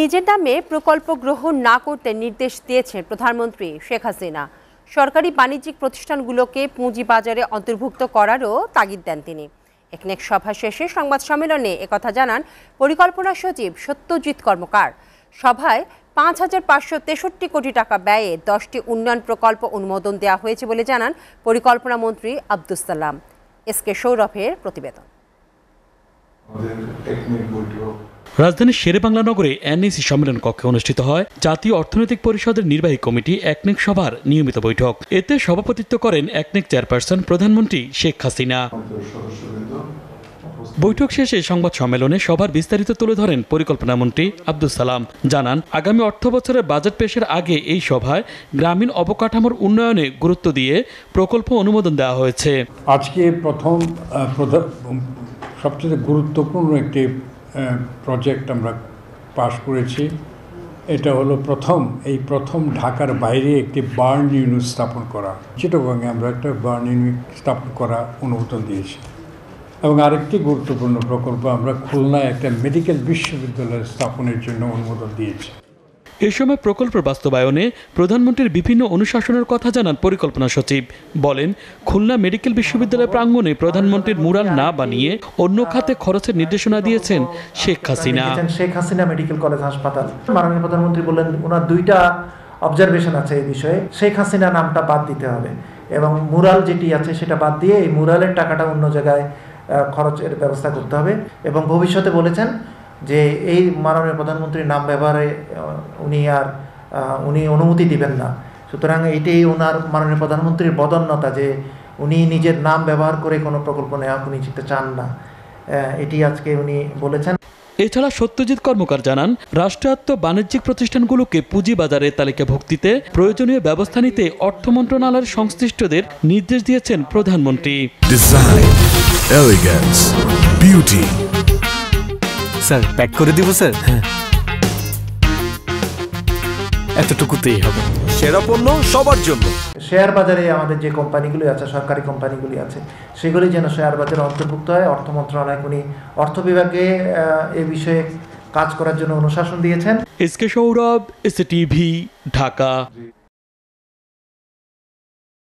নিজের নামে প্রকল্প গ্রহণ না করতে নির্দেশ দিয়েছেন প্রধানমন্ত্রী শেখ হাসিনা সরকারি বাণিজ্যিক প্রতিষ্ঠানগুলোকে পুঁজিবাজারে অন্তর্ভুক্ত করারও তাগিদ দেন তিনি একনেক সভা শেষে সংবাদ সম্মেলনে একথা জানান পরিকল্পনা সচিব সত্যজিৎ কর্মকার সভায় পাঁচ হাজার পাঁচশো তেষট্টি কোটি টাকা ব্যয়ে দশটি উন্নয়ন প্রকল্প অনুমোদন দেওয়া হয়েছে বলে জানান পরিকল্পনা মন্ত্রী আব্দুস সালাম এস কে সৌরভের প্রতিবেদন রাজধানীর শেরেবাংলা নগরে এনএসি সম্মেলন কক্ষে অনুষ্ঠিত হয় জাতীয় অর্থনৈতিক পরিষদের নির্বাহী কমিটি একনেক সভার নিয়মিত বৈঠক এতে সভাপতিত্ব করেন একনেক চেয়ারপারসন প্রধানমন্ত্রী শেখ হাসিনা বৈঠক শেষে সংবাদ সম্মেলনে সভার বিস্তারিত তুলে ধরেন পরিকল্পনা মন্ত্রী আব্দুল সালাম জানান আগামী অর্থ বছরের বাজেট পেশের আগে এই সভায় গ্রামীণ অবকাঠামোর উন্নয়নে গুরুত্ব দিয়ে প্রকল্প অনুমোদন দেওয়া হয়েছে আজকে প্রথম সবচেয়ে গুরুত্বপূর্ণ একটি প্রজেক্ট আমরা পাশ করেছি এটা হলো প্রথম এই প্রথম ঢাকার বাইরে একটি বার্ন ইউনিট স্থাপন করা চিটগাঙে আমরা একটা বার্ন ইউনিট স্থাপন করা অনুমোদন দিয়েছি এবং আরেকটি গুরুত্বপূর্ণ প্রকল্প আমরা খুলনায় একটা মেডিকেল বিশ্ববিদ্যালয় স্থাপনের জন্য অনুমোদন দিয়েছি এ সময় প্রকল্প বাস্তবায়নে প্রধানমন্ত্রীর বিভিন্ন অনুশাসনের কথা জানান পরিকল্পনা সচিব বলেন খুলনা মেডিকেল বিশ্ববিদ্যালয় প্রাঙ্গণে প্রধানমন্ত্রীর মুরাল না বানিয়ে অন্য খাতে খরচের নির্দেশনা দিয়েছেন শেখ হাসিনা শেখ হাসিনা মেডিকেল কলেজ হাসপাতাল মাননীয় প্রধানমন্ত্রী বললেন ওনার দুইটা অবজারভেশন আছে এই বিষয়ে শেখ হাসিনা নামটা বাদ দিতে হবে এবং মুরাল যেটি আছে সেটা বাদ দিয়ে এই মুরালের টাকাটা অন্য জায়গায় খরচের ব্যবস্থা করতে হবে এবং ভবিষ্যতে বলেছেন যে এই মাননীয় প্রধানমন্ত্রীর নাম ব্যবহারে উনি আর উনি অনুমতি দিবেন না সুতরাং এইটাই ওনার মাননীয় প্রধানমন্ত্রীর বদন্যতা যে উনি নিজের নাম ব্যবহার করে কোনো প্রকল্প নেওয়া উনি যেতে চান না এটি আজকে উনি বলেছেন এছাড়া সত্যজিৎ কর্মকার জানান রাষ্ট্রায়ত্ত বাণিজ্যিক প্রতিষ্ঠানগুলোকে পুঁজিবাজারের তালিকাভুক্তিতে প্রয়োজনীয় ব্যবস্থা নিতে অর্থ মন্ত্রণালয়ের সংশ্লিষ্টদের নির্দেশ দিয়েছেন প্রধানমন্ত্রী design elegance beauty sir pack করে দিব স্যার হ্যাঁ এতটুকুতেই হবে সেরা পণ্য সবার জন্য শেয়ার বাজারে আমাদের যে কোম্পানিগুলি আছে সরকারি কোম্পানিগুলি আছে সেগুলি যেন শেয়ার বাজারে অন্তর্ভুক্ত হয় অর্থ মন্ত্রণালয় উনি অর্থ বিভাগে এ বিষয়ে কাজ করার জন্য অনুশাসন দিয়েছেন S K Sourav S TV Dhaka